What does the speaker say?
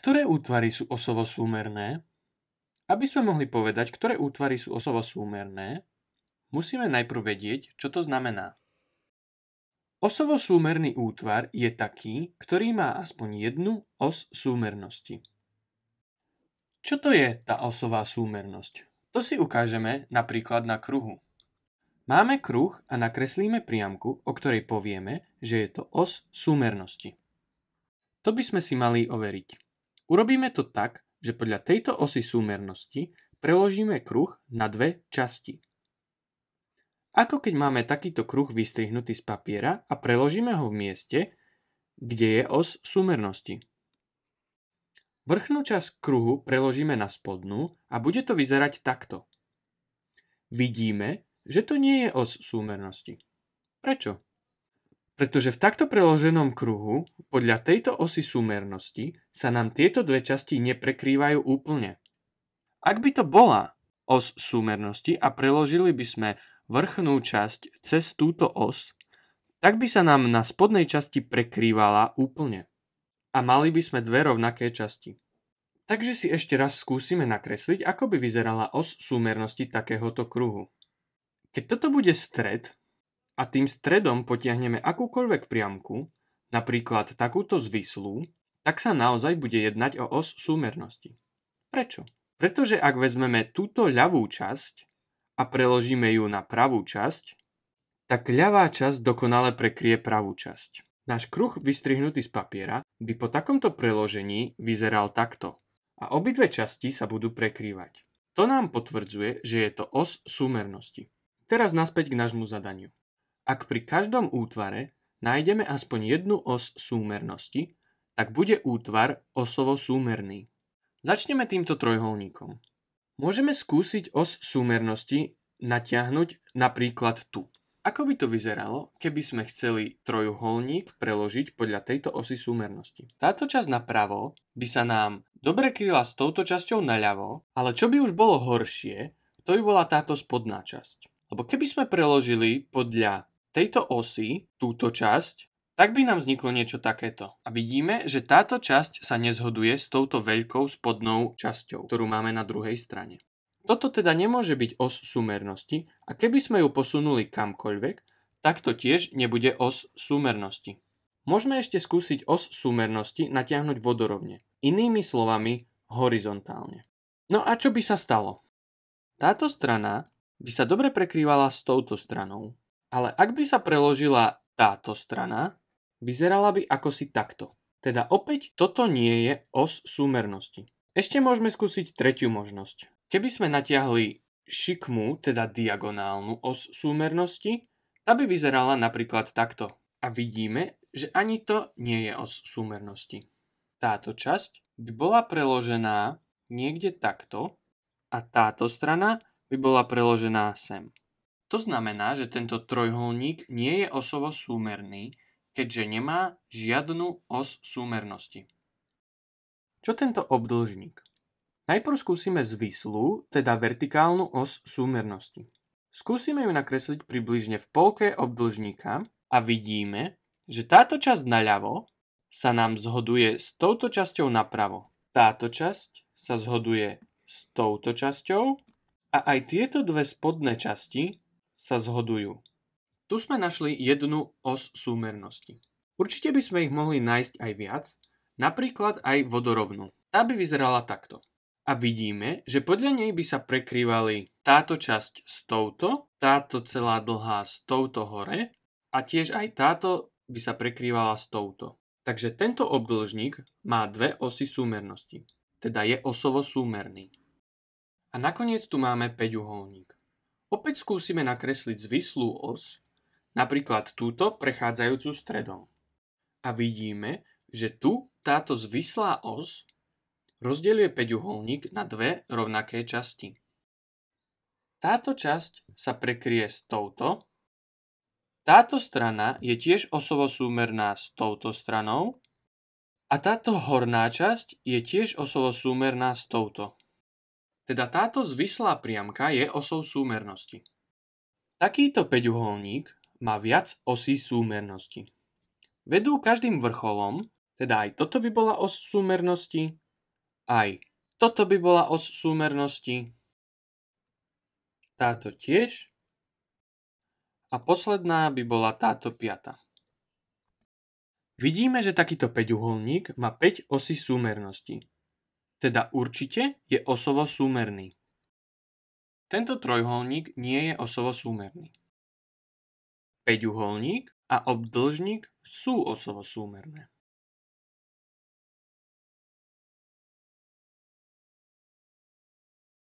Ktoré útvary sú osovo súmerné? Aby sme mohli povedať, ktoré útvary sú osovo súmerné, musíme najprv vedieť, čo to znamená. Osovo súmerný útvar je taký, ktorý má aspoň jednu os súmernosti. Čo to je tá osová súmernosť? To si ukážeme napríklad na kruhu. Máme kruh a nakreslíme priamku, o ktorej povieme, že je to os súmernosti. To by sme si mali overiť. Urobíme to tak, že podľa tejto osy súmernosti preložíme kruh na dve časti. Ako keď máme takýto kruh vystrihnutý z papiera a preložíme ho v mieste, kde je os súmernosti. Vrchnú časť kruhu preložíme na spodnú a bude to vyzerať takto. Vidíme, že to nie je os súmernosti. Prečo? Pretože v takto preloženom kruhu, podľa tejto osy súmernosti sa nám tieto dve časti neprekrývajú úplne. Ak by to bola os súmernosti a preložili by sme vrchnú časť cez túto os, tak by sa nám na spodnej časti prekrývala úplne. A mali by sme dve rovnaké časti. Takže si ešte raz skúsime nakresliť, ako by vyzerala os súmernosti takéhoto kruhu. Keď toto bude stred, a tým stredom potiahneme akúkoľvek priamku, napríklad takúto zvislú, tak sa naozaj bude jednať o os súmernosti. Prečo? Pretože ak vezmeme túto ľavú časť a preložíme ju na pravú časť, tak ľavá časť dokonale prekrie pravú časť. Náš kruh vystrihnutý z papiera by po takomto preložení vyzeral takto a obidve časti sa budú prekrývať. To nám potvrdzuje, že je to os súmernosti. Teraz naspäť k nášmu zadaniu. Ak pri každom útvare nájdeme aspoň jednu os súmernosti, tak bude útvar osovo súmerný. Začneme týmto trojholníkom. Môžeme skúsiť os súmernosti natiahnuť napríklad tu. Ako by to vyzeralo, keby sme chceli trojuholník preložiť podľa tejto osy súmernosti? Táto časť napravo by sa nám dobre kryla s touto časťou naľavo, ale čo by už bolo horšie, to by bola táto spodná časť. Lebo keby sme preložili podľa tejto osy, túto časť, tak by nám vzniklo niečo takéto. A vidíme, že táto časť sa nezhoduje s touto veľkou spodnou časťou, ktorú máme na druhej strane. Toto teda nemôže byť os súmernosti a keby sme ju posunuli kamkoľvek, tak to tiež nebude os súmernosti. Môžeme ešte skúsiť os súmernosti natiahnuť vodorovne, inými slovami horizontálne. No a čo by sa stalo? Táto strana by sa dobre prekrývala s touto stranou, ale ak by sa preložila táto strana, vyzerala by ako si takto. Teda opäť toto nie je os súmernosti. Ešte môžeme skúsiť tretiu možnosť. Keby sme natiahli šikmu, teda diagonálnu os súmernosti, tá by vyzerala napríklad takto. A vidíme, že ani to nie je os súmernosti. Táto časť by bola preložená niekde takto a táto strana by bola preložená sem. To znamená, že tento trojholník nie je osovo súmerný, keďže nemá žiadnu os súmernosti. Čo tento obdĺžnik? Najprv skúsime zvislú, teda vertikálnu os súmernosti. Skúsime ju nakresliť približne v polke obdĺžnika a vidíme, že táto časť naľavo sa nám zhoduje s touto časťou napravo. Táto časť sa zhoduje s touto časťou a aj tieto dve spodné časti sa zhodujú. Tu sme našli jednu os súmernosti. Určite by sme ich mohli nájsť aj viac, napríklad aj vodorovnú. Tá by vyzerala takto. A vidíme, že podľa nej by sa prekrývali táto časť s touto, táto celá dlhá s touto hore a tiež aj táto by sa prekrývala s touto. Takže tento obdĺžnik má dve osy súmernosti, teda je osovo súmerný. A nakoniec tu máme 5 uholník. Opäť skúsime nakresliť zvislú os, napríklad túto prechádzajúcu stredom. A vidíme, že tu táto zvislá os rozdeľuje peťuholník na dve rovnaké časti. Táto časť sa prekrie s touto, táto strana je tiež osovo súmerná s touto stranou a táto horná časť je tiež osovo súmerná s touto. Teda táto zvislá priamka je osou súmernosti. Takýto peťuholník má viac osí súmernosti. Vedú každým vrcholom, teda aj toto by bola os súmernosti, aj toto by bola os súmernosti, táto tiež a posledná by bola táto piata. Vidíme, že takýto peťuholník má 5 osy súmernosti teda určite je osovo súmerný. Tento trojuholník nie je osovo súmerný. Peťuholník a obdlžník sú osovo súmerné.